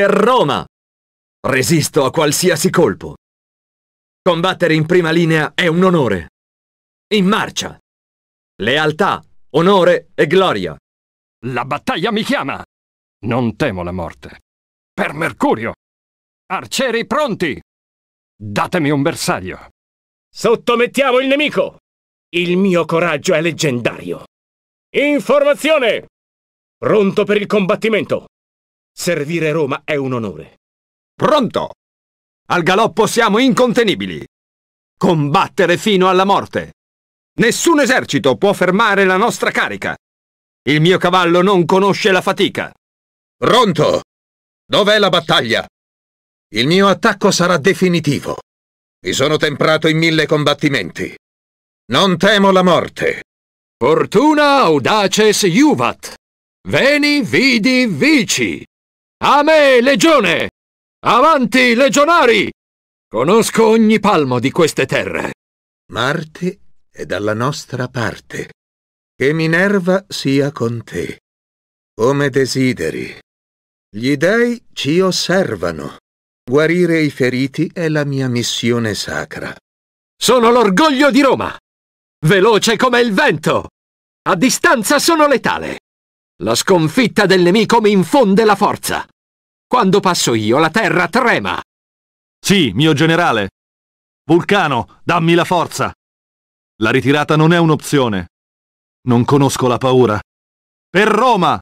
per Roma! Resisto a qualsiasi colpo. Combattere in prima linea è un onore. In marcia! Lealtà, onore e gloria! La battaglia mi chiama! Non temo la morte. Per Mercurio! Arcieri pronti! Datemi un bersaglio! Sottomettiamo il nemico! Il mio coraggio è leggendario! Informazione! Pronto per il combattimento! Servire Roma è un onore. Pronto! Al galoppo siamo incontenibili. Combattere fino alla morte. Nessun esercito può fermare la nostra carica. Il mio cavallo non conosce la fatica. Pronto! Dov'è la battaglia? Il mio attacco sarà definitivo. Mi sono temprato in mille combattimenti. Non temo la morte. Fortuna audaces juvat. Veni, vidi, vici. A me, legione! Avanti, legionari! Conosco ogni palmo di queste terre. Marte è dalla nostra parte. Che Minerva sia con te. Come desideri. Gli dei ci osservano. Guarire i feriti è la mia missione sacra. Sono l'orgoglio di Roma. Veloce come il vento. A distanza sono letale. La sconfitta del nemico mi infonde la forza. Quando passo io, la terra trema. Sì, mio generale. Vulcano, dammi la forza. La ritirata non è un'opzione. Non conosco la paura. Per Roma!